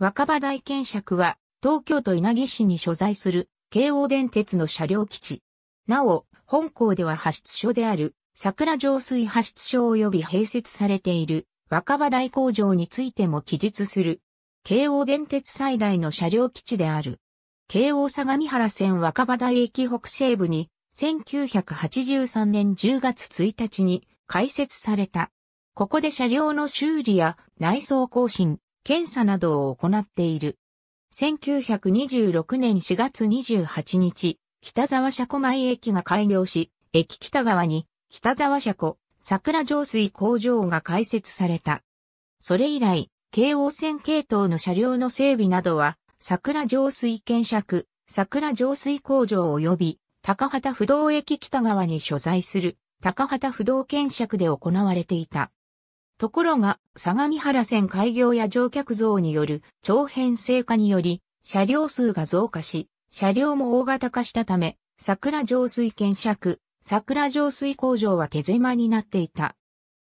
若葉大検釈は、東京都稲城市に所在する、京王電鉄の車両基地。なお、本校では発出所である、桜上水発出所及び併設されている、若葉大工場についても記述する。京王電鉄最大の車両基地である。京王相模原線若葉台駅北西部に、1983年10月1日に開設された。ここで車両の修理や内装更新、検査などを行っている。1926年4月28日、北沢車庫前駅が開業し、駅北側に北沢車庫、桜上水工場が開設された。それ以来、京王線系統の車両の整備などは、桜上水検釈、桜上水工場及び、高畑不動駅北側に所在する、高畑不動検釈で行われていた。ところが、相模原線開業や乗客増による長編成化により、車両数が増加し、車両も大型化したため、桜上水検借、桜上水工場は手狭になっていた。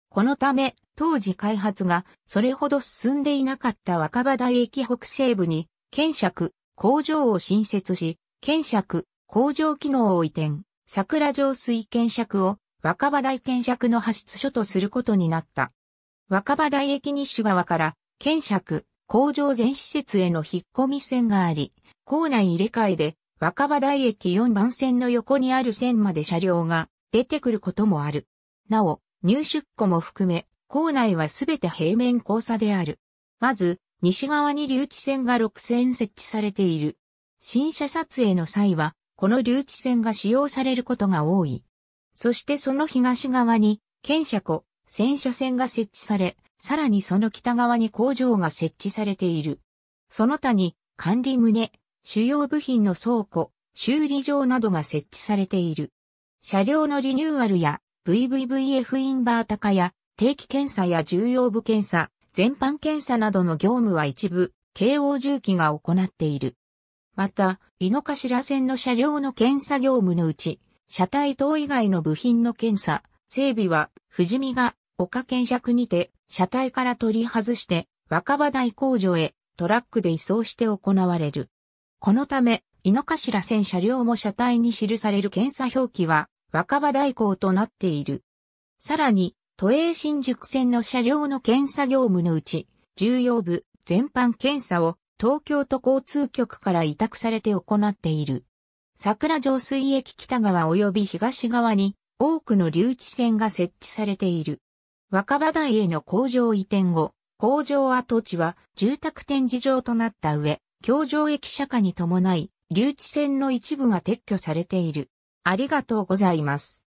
このため、当時開発がそれほど進んでいなかった若葉台駅北西部に、検借、工場を新設し、検借、工場機能を移転、桜上水検借を若葉台検借の発出所とすることになった。若葉台駅西側から、県尺、工場全施設への引っ込み線があり、校内入れ替えで、若葉台駅4番線の横にある線まで車両が出てくることもある。なお、入出庫も含め、校内はすべて平面交差である。まず、西側に留置線が6線設置されている。新車撮影の際は、この留置線が使用されることが多い。そしてその東側に、県車庫、戦車線が設置され、さらにその北側に工場が設置されている。その他に管理棟、主要部品の倉庫、修理場などが設置されている。車両のリニューアルや VVVF インバータ化や定期検査や重要部検査、全般検査などの業務は一部、慶応重機が行っている。また、井の頭線の車両の検査業務のうち、車体等以外の部品の検査、整備は、富士見が、岡県尺にて、車体から取り外して、若葉台工場へ、トラックで移送して行われる。このため、井の頭線車両も車体に記される検査表記は、若葉台工となっている。さらに、都営新宿線の車両の検査業務のうち、重要部全般検査を東京都交通局から委託されて行っている。桜上水駅北側及び東側に多くの留置線が設置されている。若葉台への工場移転後、工場跡地は住宅展示場となった上、京城駅社迦に伴い、留置線の一部が撤去されている。ありがとうございます。